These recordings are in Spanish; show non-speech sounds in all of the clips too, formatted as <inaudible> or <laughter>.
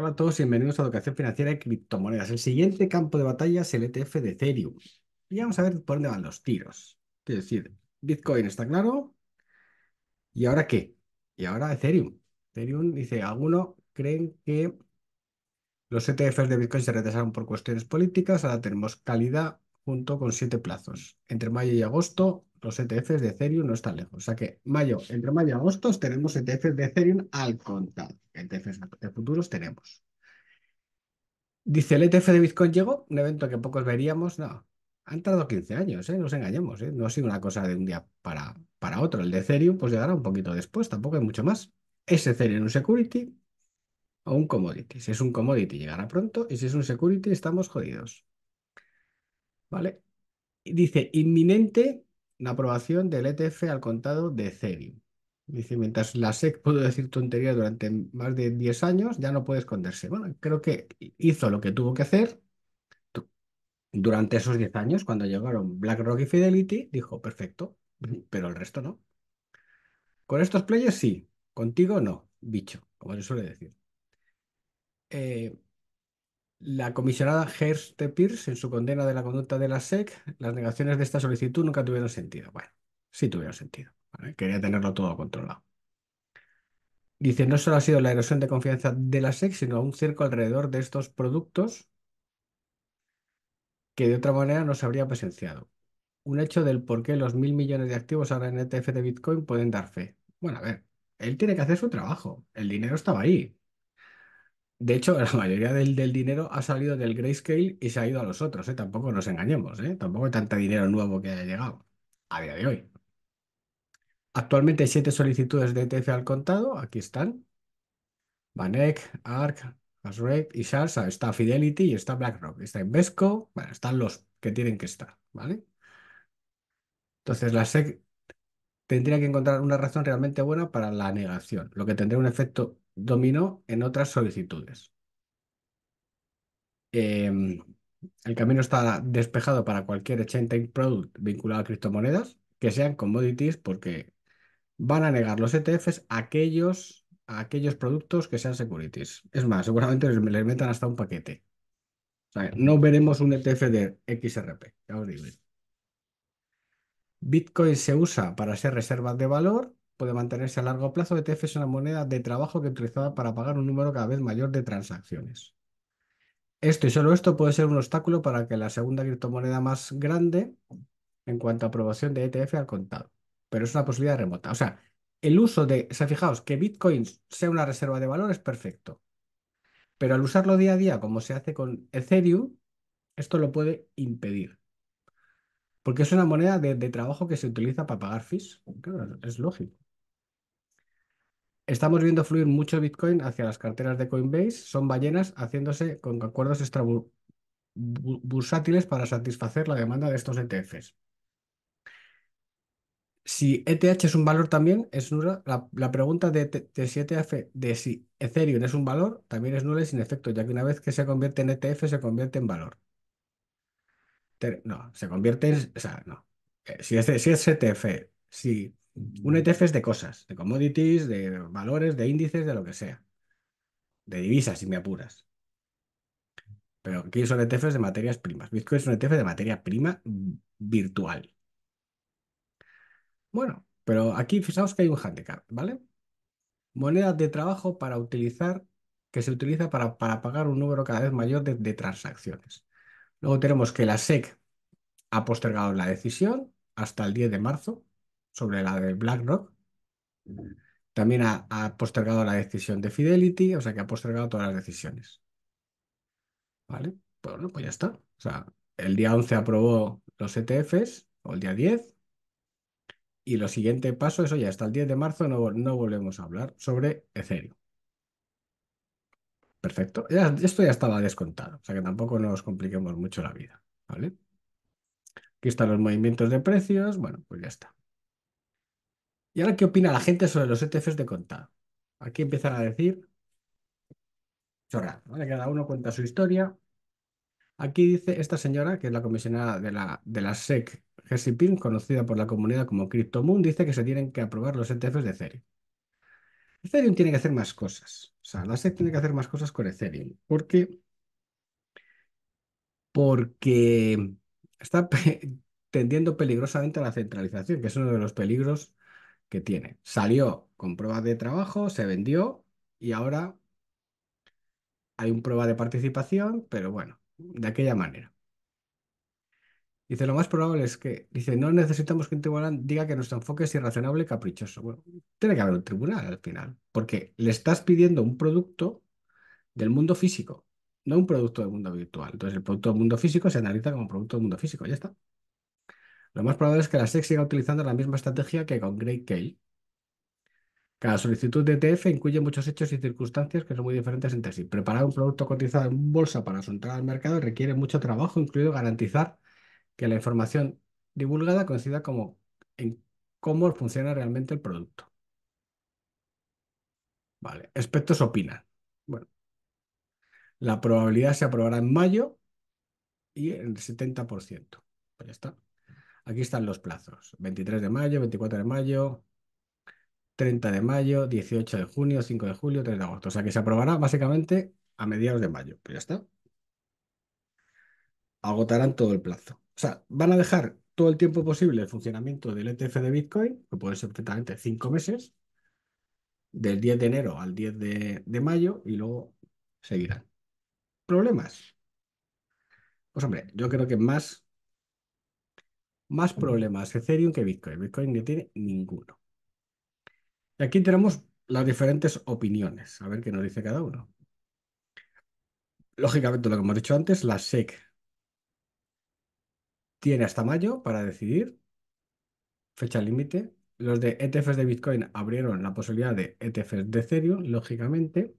Hola a todos y bienvenidos a Educación Financiera y Criptomonedas. El siguiente campo de batalla es el ETF de Ethereum. Y vamos a ver por dónde van los tiros. Es decir, Bitcoin está claro. ¿Y ahora qué? Y ahora Ethereum. Ethereum dice, algunos creen que los ETFs de Bitcoin se retrasaron por cuestiones políticas. Ahora tenemos calidad junto con siete plazos. Entre mayo y agosto los ETFs de Ethereum no están lejos. O sea que mayo, entre mayo y agosto tenemos ETFs de Ethereum al contado. ETFs de futuros tenemos. Dice, el ETF de Bitcoin llegó, un evento que pocos veríamos. No, han tardado 15 años, ¿eh? no nos engañemos. ¿eh? No ha sido una cosa de un día para, para otro. El de Ethereum pues llegará un poquito después, tampoco hay mucho más. Es Ethereum un security o un commodity. Si es un commodity llegará pronto y si es un security estamos jodidos. ¿Vale? Dice, inminente la aprobación del ETF al contado de Ethereum. Dice, mientras la SEC pudo decir tonterías durante más de 10 años, ya no puede esconderse. Bueno, creo que hizo lo que tuvo que hacer durante esos 10 años, cuando llegaron BlackRock y Fidelity, dijo, perfecto, pero el resto no. Con estos players sí, contigo no, bicho, como se suele decir. Eh, la comisionada de Pierce, en su condena de la conducta de la SEC, las negaciones de esta solicitud nunca tuvieron sentido. Bueno, sí tuvieron sentido. Quería tenerlo todo controlado. Dice, no solo ha sido la erosión de confianza de la SEC, sino un cerco alrededor de estos productos que de otra manera no se habría presenciado. Un hecho del por qué los mil millones de activos ahora en ETF de Bitcoin pueden dar fe. Bueno, a ver, él tiene que hacer su trabajo. El dinero estaba ahí. De hecho, la mayoría del, dinero ha salido del grayscale y se ha ido a los otros, ¿eh? Tampoco nos engañemos, ¿eh? Tampoco hay tanto dinero nuevo que haya llegado a día de hoy. Actualmente hay siete solicitudes de ETF al contado. Aquí están. Banek, ARK, Hasrate y Sharsa. Está Fidelity y está BlackRock. Está Invesco. Bueno, están los que tienen que estar, ¿vale? Entonces, la SEC tendría que encontrar una razón realmente buena para la negación, lo que tendría un efecto dominó en otras solicitudes. Em, el camino está despejado para cualquier exchange product vinculado a criptomonedas que sean commodities porque van a negar los ETFs a aquellos, aquellos productos que sean securities. Es más, seguramente les metan hasta un paquete. no veremos un ETF de XRP, Bitcoin se usa para ser reservas de valor puede mantenerse a largo plazo, ETF es una moneda de trabajo que utilizaba para pagar un número cada vez mayor de transacciones. Esto y solo esto puede ser un obstáculo para que la segunda criptomoneda más grande en cuanto a aprobación de ETF al contado, pero es una posibilidad remota. O sea, el uso de, o sea, fijaos, que Bitcoin sea una reserva de valor es perfecto, pero al usarlo día a día, como se hace con Ethereum, esto lo puede impedir. Porque es una moneda de, trabajo que se utiliza para pagar fees. es lógico. Estamos viendo fluir mucho Bitcoin hacia las carteras de Coinbase. Son ballenas haciéndose con acuerdos extra bursátiles para satisfacer la demanda de estos ETFs. Si ETH es un valor también, es nula. La, pregunta de, e si e de si Ethereum es un valor, también es nula y sin efecto, ya que una vez que se convierte en ETF, se convierte en valor. no, se convierte en. O sea, no. Eh, si, es, si es ETF, si un ETF es de cosas, de commodities, de valores, de índices, de lo que sea. De divisas, si me apuras. Pero aquí son ETFs de materias primas. Bitcoin es un ETF de materia prima virtual. Bueno, pero aquí fijaos que hay un handicap, ¿vale? Moneda de trabajo para utilizar, que se utiliza para, pagar un número cada vez mayor de transacciones. Luego tenemos que la SEC ha postergado la decisión hasta el 10 de marzo sobre la de BlackRock. También ha, postergado la decisión de Fidelity, o sea que ha postergado todas las decisiones. ¿Vale? Bueno, pues ya está. O sea, el día 11 aprobó los ETFs, o el día 10, y lo siguiente paso, eso ya, hasta el 10 de marzo no, no volvemos a hablar sobre Ethereum. Perfecto. esto ya estaba descontado, o sea que tampoco nos compliquemos mucho la vida. ¿Vale? Aquí están los movimientos de precios. Bueno, pues ya está. ¿Y ahora qué opina la gente sobre los ETFs de contado? Aquí empiezan a decir chorra, Cada uno cuenta su historia. Aquí dice esta señora, que es la comisionada de la, de la SEC, conocida por la comunidad como CryptoMoon, dice que se tienen que aprobar los ETFs de Ethereum. Ethereum tiene que hacer más cosas. O sea, la SEC tiene que hacer más cosas con Ethereum. ¿Por qué? porque está <laughs> tendiendo peligrosamente a la centralización, que es uno de los peligros que tiene. Salió con pruebas de trabajo, se vendió y ahora hay un prueba de participación, pero bueno, de aquella manera. Dice, lo más probable es que, dice, no necesitamos que un tribunal diga que nuestro enfoque es irracionable y caprichoso. Bueno, tiene que haber un tribunal al final, porque le estás pidiendo un producto del mundo físico, no un producto del mundo virtual. Entonces, el producto del mundo físico se analiza como producto del mundo físico, ya está. Lo más probable es que la SEC siga utilizando la misma estrategia que con Great Kale. Cada solicitud de ETF incluye muchos hechos y circunstancias que son muy diferentes entre sí. Preparar un producto cotizado en bolsa para su entrada al mercado requiere mucho trabajo, incluido garantizar que la información divulgada coincida como en cómo funciona realmente el producto. Vale, expertos opinan. Bueno, la probabilidad se aprobará en mayo y en el 70%. Pues ya está. Aquí están los plazos. 23 de mayo, 24 de mayo, 30 de mayo, 18 de junio, 5 de julio, 3 de agosto. O sea que se aprobará básicamente a mediados de mayo. pero pues ya está. Agotarán todo el plazo. O sea, van a dejar todo el tiempo posible el funcionamiento del ETF de Bitcoin, que puede ser exactamente 5 meses, del 10 de enero al 10 de mayo, y luego seguirán. ¿Problemas? Pues hombre, yo creo que más más problemas Ethereum que Bitcoin. Bitcoin no tiene ninguno. Y aquí tenemos las diferentes opiniones, a ver qué nos dice cada uno. Lógicamente, lo que hemos dicho antes, la SEC tiene hasta mayo para decidir, fecha límite. Los de ETFs de Bitcoin abrieron la posibilidad de ETFs de Ethereum, lógicamente.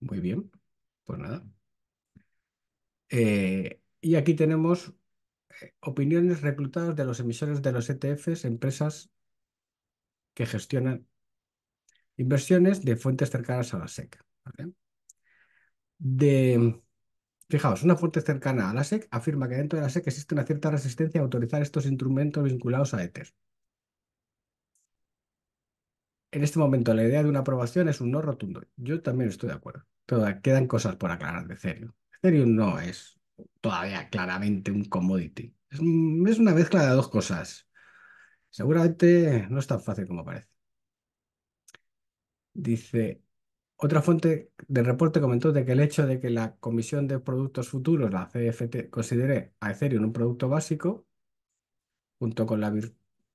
Muy bien, pues nada. Eh, y aquí tenemos opiniones reclutadas de los emisores de los ETFs, empresas que gestionan inversiones de fuentes cercanas a la SEC. fijaos, una fuente cercana a la SEC afirma que dentro de la SEC existe una cierta resistencia a autorizar estos instrumentos vinculados a Ether. En este momento la idea de una aprobación es un no rotundo. Yo también estoy de acuerdo. Todavía quedan cosas por aclarar de Ethereum. Ethereum no es todavía claramente un commodity. Es, una mezcla de dos cosas. Seguramente no es tan fácil como parece. Dice, otra fuente del reporte comentó de que el hecho de que la Comisión de Productos Futuros, la CFT, considere a Ethereum un producto básico, junto con la,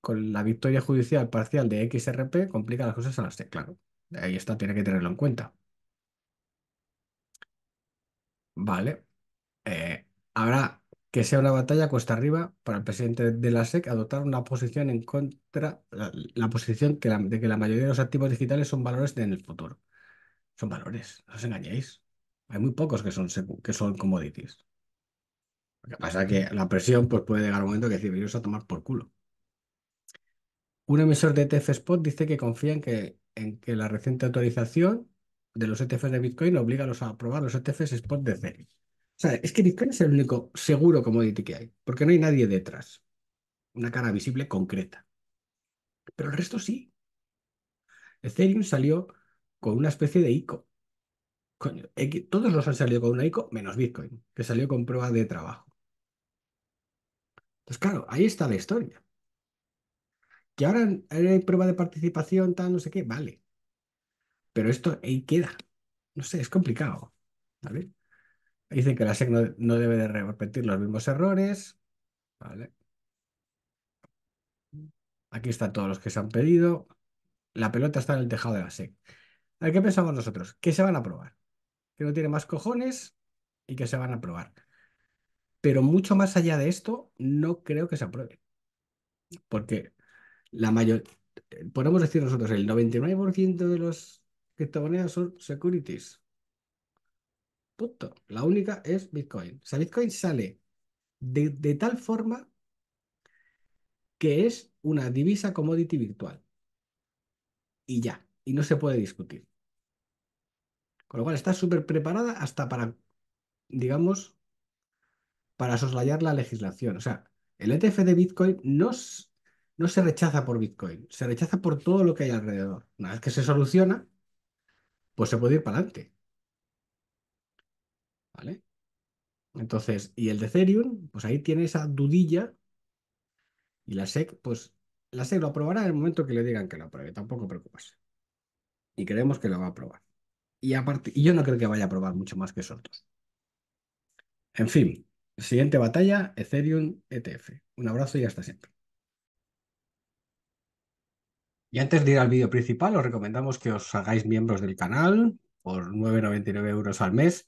con la victoria judicial parcial de XRP, complica las cosas a las que, claro. Ahí está, tiene que tenerlo en cuenta. Vale. Eh, habrá que sea una batalla cuesta arriba para el presidente de la SEC adoptar una posición en contra, la, posición de que la mayoría de los activos digitales son valores en el futuro. Son valores, no os engañéis. Hay muy pocos que son, que son commodities. Lo que pasa es que la presión pues, puede llegar un momento que decir, veniros a tomar por culo. Un emisor de ETF Spot dice que confía en que, en que la reciente autorización de los ETFs de Bitcoin obliga a, los a aprobar los ETFs Spot de Ethereum sea, es que Bitcoin es el único seguro commodity que hay, porque no hay nadie detrás. Una cara visible concreta. Pero el resto sí. Ethereum salió con una especie de ICO. Coño, todos los han salido con una ICO menos Bitcoin, que salió con prueba de trabajo. Entonces, claro, ahí está la historia. Que ahora hay prueba de participación, tal, no sé qué, vale. Pero esto ahí queda. No sé, es complicado. ver dicen que la SEC no, debe de repetir los mismos errores. Vale. Aquí están todos los que se han pedido. La pelota está en el tejado de la SEC. ¿qué pensamos nosotros? Que se van a aprobar. Que no tiene más cojones y que se van a aprobar. Pero mucho más allá de esto, no creo que se apruebe. Porque la mayor... Eh, podemos decir nosotros, el 99% de los que criptomonedas son securities. Punto. La única es Bitcoin. O sea, Bitcoin sale de, tal forma que es una divisa commodity virtual. Y ya, y no se puede discutir. Con lo cual está súper preparada hasta para, digamos, para soslayar la legislación. O sea, el ETF de Bitcoin no se rechaza por Bitcoin, se rechaza por todo lo que hay alrededor. Una vez que se soluciona, pues se puede ir para adelante. ¿vale? Entonces, y el de Ethereum, pues ahí tiene esa dudilla y la SEC, pues la SEC lo aprobará en el momento que le digan que lo apruebe, tampoco preocuparse. Y creemos que lo va a aprobar. Y aparte, yo no creo que vaya a aprobar mucho más que soltos En fin, siguiente batalla, Ethereum ETF. Un abrazo y hasta siempre. Y antes de ir al vídeo principal, os recomendamos que os hagáis miembros del canal por 9,99 euros al mes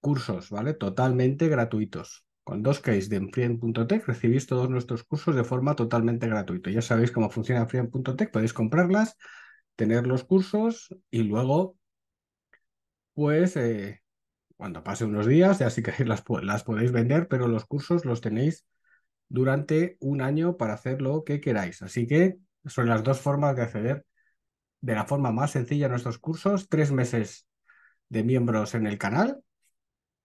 cursos, ¿vale? Totalmente gratuitos. Con dos case de Friend.tech recibís todos nuestros cursos de forma totalmente gratuita. Ya sabéis cómo funciona Friend.tech, podéis comprarlas, tener los cursos y luego, pues, eh, cuando pase unos días, ya sí que <laughs> las, las podéis vender, pero los cursos los tenéis durante un año para hacer lo que queráis. Así que son las dos formas de acceder de la forma más sencilla a nuestros cursos, tres meses de miembros en el canal